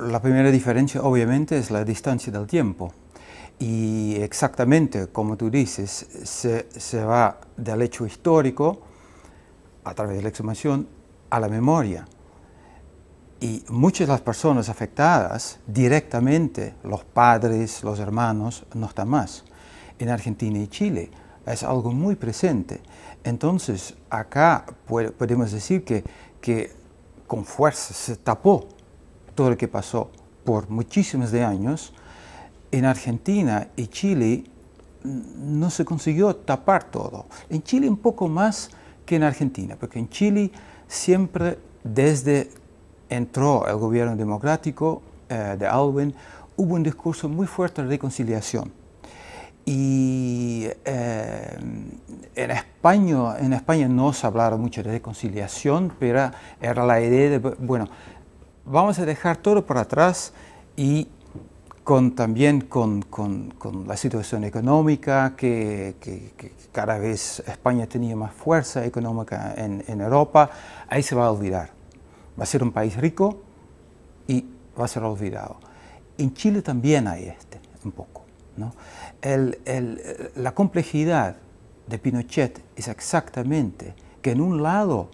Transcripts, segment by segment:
La primera diferencia obviamente es la distancia del tiempo. Y exactamente como tú dices, se, va del hecho histórico, a través de la exhumación, a la memoria. Y muchas de las personas afectadas directamente, los padres, los hermanos, no están más. En Argentina y Chile es algo muy presente. Entonces acá podemos decir que, que con fuerza se tapó todo lo que pasó por muchísimos de años, en Argentina y Chile mm, no se consiguió tapar todo. En Chile un poco más que en Argentina, porque en Chile siempre desde entró el gobierno democrático eh, de Alwin, hubo un discurso muy fuerte de reconciliación. Y eh, en, España, en España no se hablaba mucho de reconciliación, pero era la idea de, bueno, vamos a dejar todo por atrás y también con, la situación económica, que, cada vez España tenía más fuerza económica en, Europa, ahí se va a olvidar. Va a ser un país rico y va a ser olvidado. En Chile también hay este, un poco. la complejidad de Pinochet es exactamente que en un lado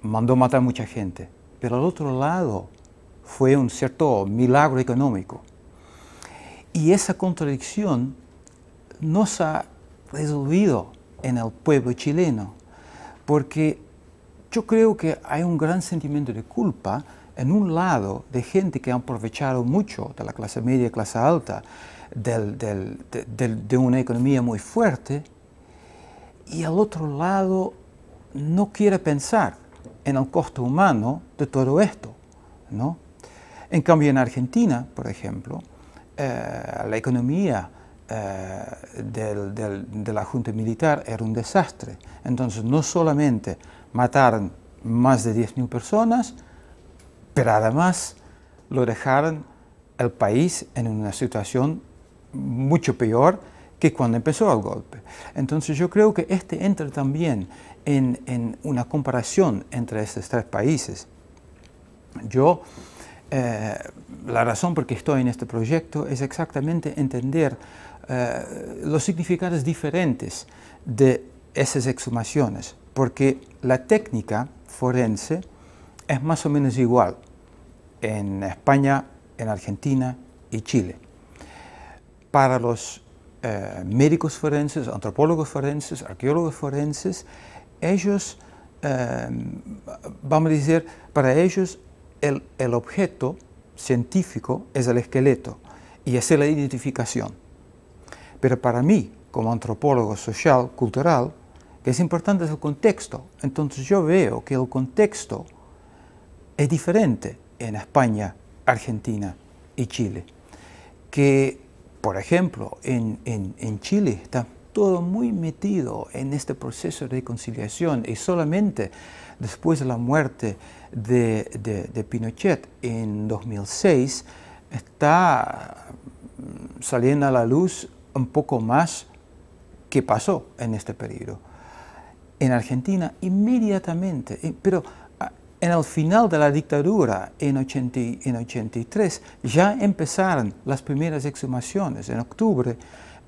mandó matar mucha gente, pero al otro lado fue un cierto milagro económico. Y esa contradicción no se ha resolvido en el pueblo chileno, porque yo creo que hay un gran sentimiento de culpa en un lado de gente que ha aprovechado mucho de la clase media y clase alta, de una economía muy fuerte, y al otro lado no quiere pensar en el costo humano de todo esto. ¿no? En cambio, en Argentina, por ejemplo, eh, la economía eh, del, del, de la Junta Militar era un desastre. Entonces, no solamente mataron más de 10.000 personas, pero además lo dejaron el país en una situación mucho peor que cuando empezó el golpe. Entonces yo creo que este entra también en, una comparación entre estos tres países. Yo, eh, la razón por que estoy en este proyecto es exactamente entender eh, los significados diferentes de esas exhumaciones, porque la técnica forense es más o menos igual en España, en Argentina y Chile. Para los eh, médicos forenses, antropólogos forenses, arqueólogos forenses, ellos, em, vamos a decir, para ellos el, objeto científico es el esqueleto y es la identificación. Pero para mí, como antropólogo social, cultural, que es importante es el contexto. Entonces yo veo que el contexto es diferente en España, Argentina y Chile. Que, por ejemplo, en, en Chile está todo muy metido en este proceso de reconciliación y solamente después de la muerte de, de, Pinochet en 2006 está mm, saliendo a la luz un poco más qué pasó en este periodo. En Argentina inmediatamente, pero ah, en el final de la dictadura, en, 80, en 83, ya empezaron las primeras exhumaciones en octubre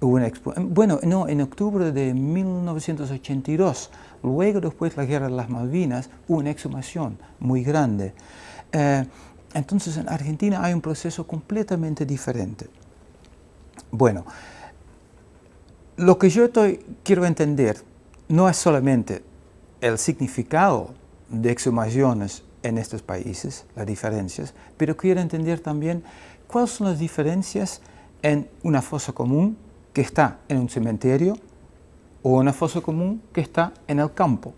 Em, bueno, no, en octubre de 1982, luego después de la guerra de las Malvinas, hubo una exhumación muy grande. Eh, entonces en Argentina hay un proceso completamente diferente. Bueno, lo que yo estoy, quiero entender no es solamente el significado de exhumaciones en estos países, las diferencias, pero quiero entender también cuáles son las diferencias en una fosa común que está en un cementerio o una fosa común que está en el campo.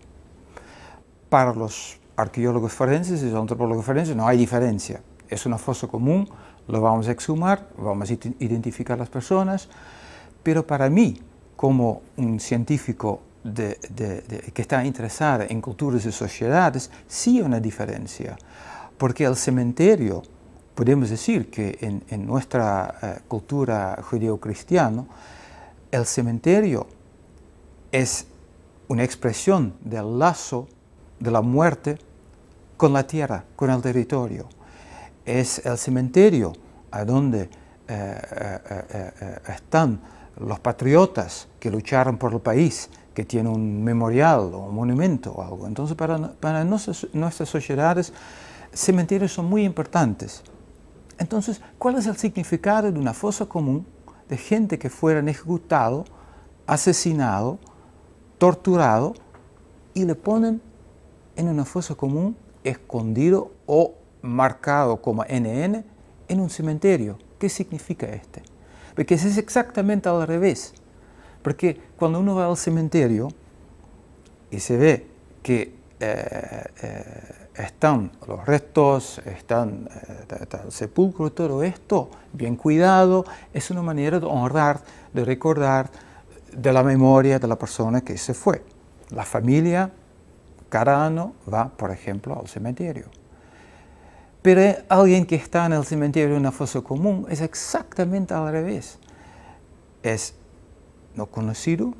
Para los arqueólogos forenses y los antropólogos forenses no hay diferencia. Es una fosa común, lo vamos a exhumar, vamos a identificar las personas, pero para mí, como un científico que está interesado en culturas y sociedades, sí hay una diferencia, porque el cementerio podemos decir que en, nuestra eh, cultura judeocristiana, el cementerio es una expresión del lazo de la muerte con la tierra, con el territorio. Es el cementerio a donde eh, eh, están los patriotas que lucharon por el país, que tienen un memorial o un monumento o algo. Entonces para, nuestras, nuestras sociedades cementerios son muy importantes. Entonces, ¿cuál es el significado de una fosa común de gente que fueran ejecutado, asesinado, torturado y le ponen en una fosa común escondido o marcado como NN en un cementerio? ¿Qué significa este? Porque es exactamente al revés. Porque cuando uno va al cementerio y se ve que eh, eh, están los restos, están, el eh, sepulcro, todo esto bien cuidado, es una manera de honrar, de recordar de la memoria de la persona que se fue. La familia cada año va, por ejemplo, al cementerio. Pero alguien que está en el cementerio en una fosa común es exactamente al revés. Es no conocido,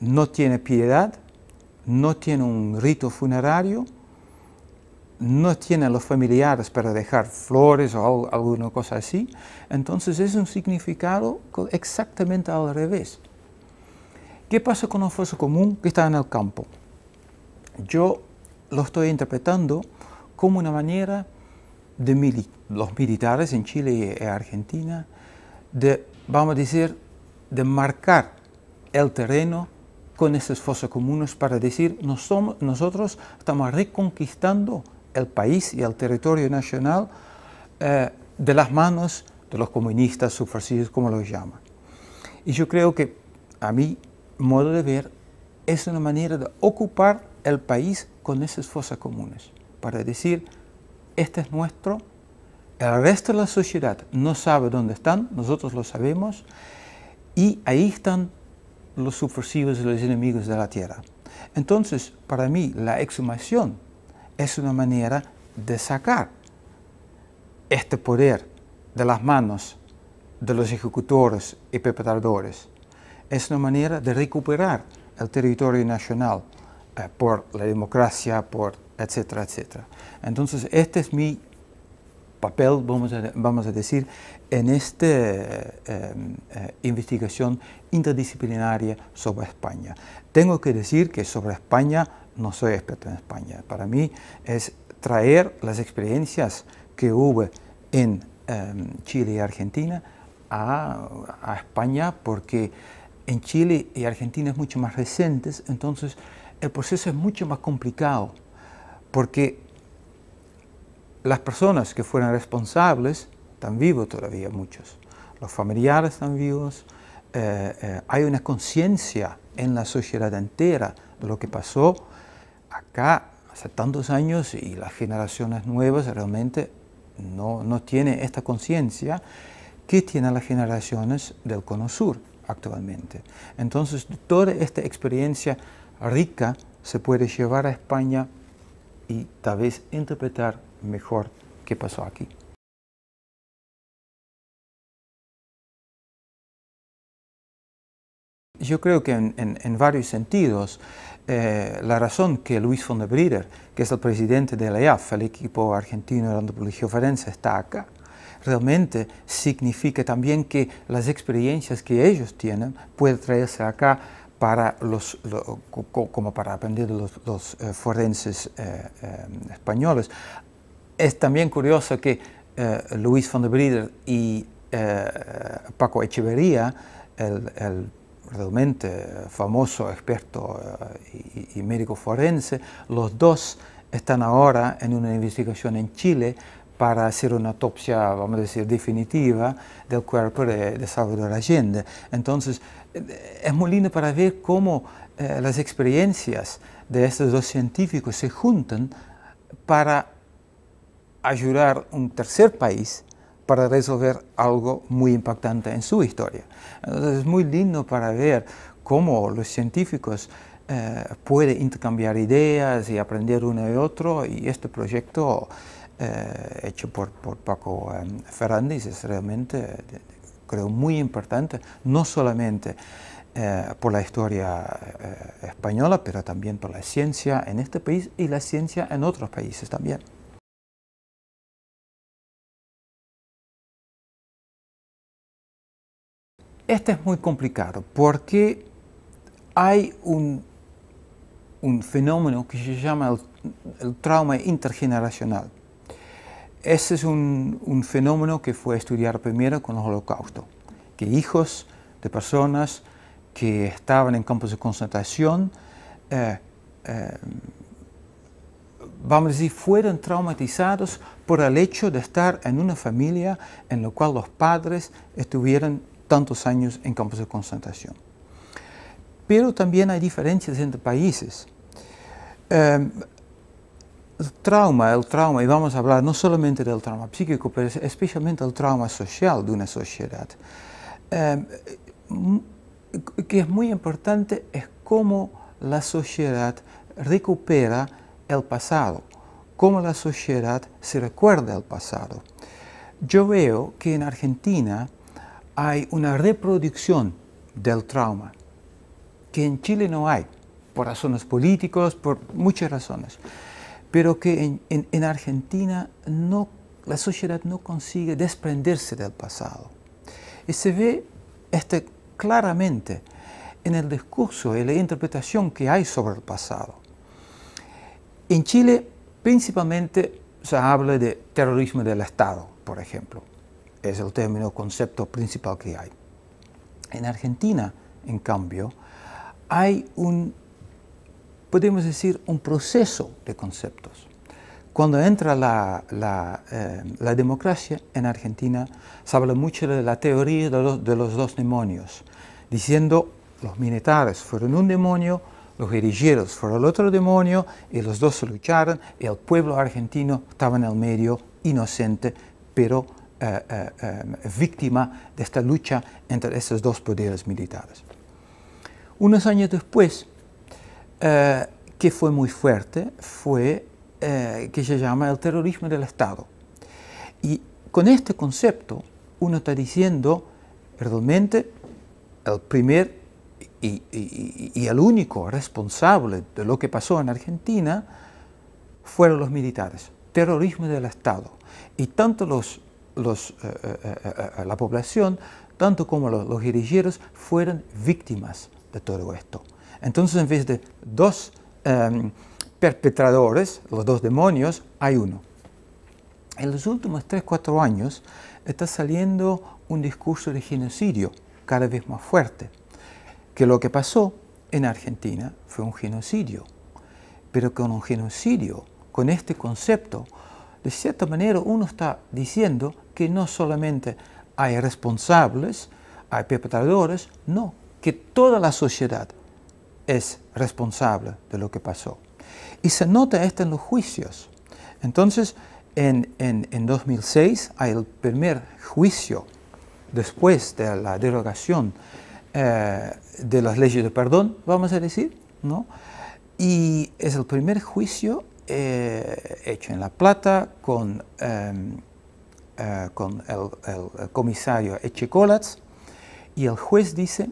no tiene piedad, no tiene un rito funerario, no tienen los familiares para dejar flores o alguna cosa así, entonces es un significado exactamente al revés. ¿Qué pasa con el foso común que está en el campo? Yo lo estoy interpretando como una manera de los militares en Chile y Argentina de, vamos a decir, de marcar el terreno con esos fosos comunes para decir, nosotros estamos reconquistando el país y el territorio nacional eh, de las manos de los comunistas subversivos, como los llaman. Y yo creo que, a mi modo de ver, es una manera de ocupar el país con esas fosas comunes, para decir, este es nuestro, el resto de la sociedad no sabe dónde están, nosotros lo sabemos, y ahí están los subversivos y los enemigos de la tierra. Entonces, para mí, la exhumación es una manera de sacar este poder de las manos de los ejecutores y perpetradores. Es una manera de recuperar el territorio nacional eh, por la democracia, por etcétera, etcétera. Entonces, este es mi papel, vamos a, vamos a decir, en esta eh, eh, investigación interdisciplinaria sobre España. Tengo que decir que sobre España no soy experto en España. Para mí es traer las experiencias que hubo en em, Chile y Argentina a, España, porque en Chile y Argentina es mucho más recientes, entonces el proceso es mucho más complicado, porque las personas que fueron responsables están vivos todavía muchos, los familiares están vivos, eh, eh, hay una conciencia en la sociedad entera de lo que pasó, acá hace tantos años y las generaciones nuevas realmente no, no tienen esta conciencia que tienen las generaciones del Cono Sur actualmente. Entonces, toda esta experiencia rica se puede llevar a España y tal vez interpretar mejor qué pasó aquí. Yo creo que en, en, varios sentidos, eh, la razón que Luis von der Brieder, que es el presidente de la IAF, el equipo argentino de antropología forense, está acá, realmente significa también que las experiencias que ellos tienen pueden traerse acá para los, como para aprender los, eh, forenses eh, españoles. Es también curioso que Luis von der Brieder y Paco Echeverría, el, el realmente famoso experto eh, y, médico forense, los dos están ahora en una investigación en Chile para hacer una autopsia, vamos a decir, definitiva del cuerpo de, Salvador Allende. Entonces, eh, es muy lindo para ver cómo eh, las experiencias de estos dos científicos se juntan para ayudar a un tercer país para resolver algo muy impactante en su historia. Entonces es muy lindo para ver cómo los científicos eh, pueden intercambiar ideas y aprender uno de otro y este proyecto eh, hecho por, Paco eh, Fernández es realmente, creo, muy importante, no solamente por la historia española, pero también por la ciencia en este país y la ciencia en otros países también. Este es muy complicado porque hay un, un fenómeno que se llama el, trauma intergeneracional. Ese es un, fenómeno que fue estudiado primero con el holocausto, que hijos de personas que estaban en campos de concentración, eh, eh, vamos a decir, fueron traumatizados por el hecho de estar en una familia en la cual los padres estuvieron tantos años en campos de concentración. Pero también hay diferencias entre países. Em, el trauma, el trauma, y vamos a hablar no solamente del trauma psíquico, pero especialmente del trauma social de una sociedad, em, eh, que es muy importante es cómo la sociedad recupera el pasado, cómo la sociedad se recuerda el pasado. Yo veo que en Argentina hay una reproducción del trauma, que en Chile no hay, por razones políticas, por muchas razones, pero que en, Argentina no, la sociedad no consigue desprenderse del pasado. Y se ve este claramente en el discurso y la interpretación que hay sobre el pasado. En Chile principalmente se habla de terrorismo del Estado, por ejemplo es el término concepto principal que hay. En Argentina, en cambio, hay un, podemos decir, un proceso de conceptos. Cuando entra eh, la, democracia en Argentina, se habla mucho de la teoría de los, de los dos demonios, diciendo los militares fueron un demonio, los guerrilleros fueron el otro demonio, y los dos se lucharon, y el pueblo argentino estaba en el medio, inocente, pero eh, eh, eh, víctima de esta lucha entre esos dos poderes militares. Unos años después, que fue muy fuerte, fue que se llama el terrorismo del Estado. Y con este concepto uno está diciendo, realmente, el primer y, y, el único responsable de lo que pasó en Argentina fueron los militares, terrorismo del Estado. Y tanto los eh, eh, eh, la población, tanto como los, guerrilleros, fueran víctimas de todo esto. Entonces, en vez de dos em, perpetradores, los dos demonios, hay uno. En los últimos 3-4 años está saliendo un discurso de genocidio cada vez más fuerte, que lo que pasó en Argentina fue un genocidio, pero con un genocidio, con este concepto, de cierta manera uno está diciendo que no solamente hay responsables, hay perpetradores, no, que toda la sociedad es responsable de lo que pasó. Y se nota esto en los juicios. Entonces, en, 2006 hay el primer juicio después de la derogación eh, de las leyes de perdón, vamos a decir, ¿no? Y es el primer juicio eh, hecho en La Plata con, em, eh, el, comisario Echecolats y el juez dice,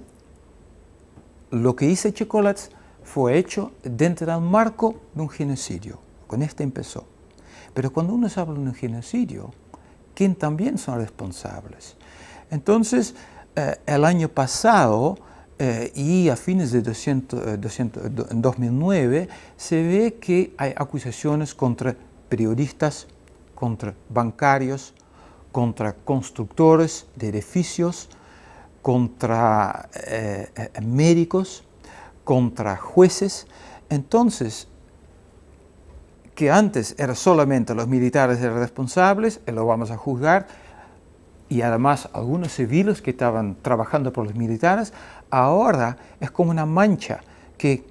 lo que hizo Echecolats fue hecho dentro del marco de un genocidio. Con este empezó. Pero cuando uno habla de un genocidio, ¿quién también son responsables? Entonces, eh, el año pasado eh, y a fines de 2009 eh, se ve que hay acusaciones contra periodistas, contra bancarios, contra constructores de edificios, contra eh, médicos, contra jueces. Entonces, que antes eran solamente los militares eran responsables, lo vamos a juzgar, y además algunos civiles que estaban trabajando por los militares, ahora es como una mancha que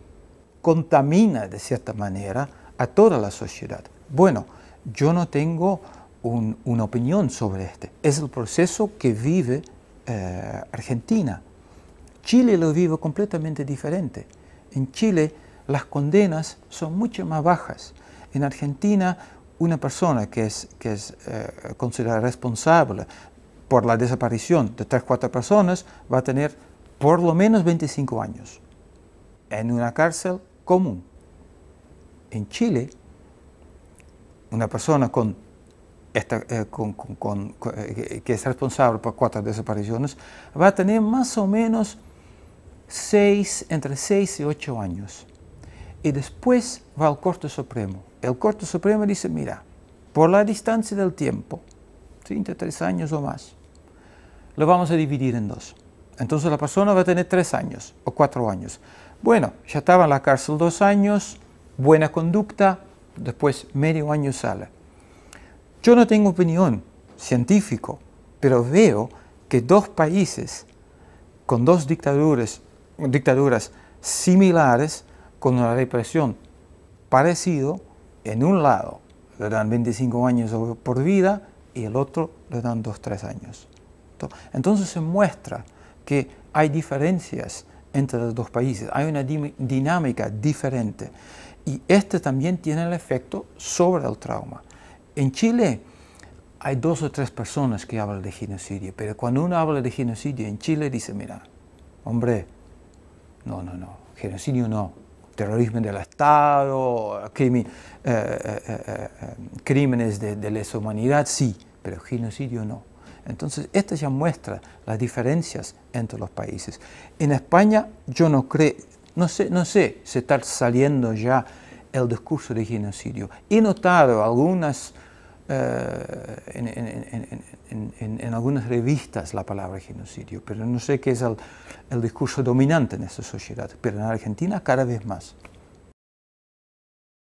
contamina de cierta manera a toda la sociedad. Bueno, yo no tengo una opinión sobre este. Es el proceso que vive eh, Argentina. Chile lo vive completamente diferente. En Chile las condenas son mucho más bajas. En Argentina una persona que es, que es eh, considerada responsable por la desaparición de tres o cuatro personas va a tener por lo menos 25 años en una cárcel común. En Chile, una persona con, esta, eh, eh, que es responsable por cuatro desapariciones va a tener más o menos seis, entre 6 y 8 años. Y después va al Corte Supremo. El Corte Supremo dice, mira, por la distancia del tiempo, 33 años o más, lo vamos a dividir en dos. Entonces la persona va a tener tres años o cuatro años. Bueno, ya estaba en la cárcel dos años, buena conducta, después medio año sale. Yo no tengo opinión científico, pero veo que dos países con dos dictaduras, dictaduras similares, con una represión parecido, en un lado le dan 25 años por vida y el otro le dan 2-3 años. Entonces se muestra que hay diferencias entre los dos países, hay una dinámica diferente. Y este también tiene el efecto sobre el trauma. En Chile hay dos o tres personas que hablan de genocidio, pero cuando uno habla de genocidio en Chile dice, mira, hombre, no, no, no, genocidio no, terrorismo del Estado, eh, eh, eh, crímenes de, de lesa humanidad, sí, pero genocidio no. Entonces, esto ya muestra las diferencias entre los países. En España, yo no creo, no sé, no sé, está saliendo ya el discurso de genocidio. He notado algunas, eh, en, algunas revistas la palabra genocidio, pero no sé qué es el discurso dominante en esta sociedad. Pero en Argentina cada vez más.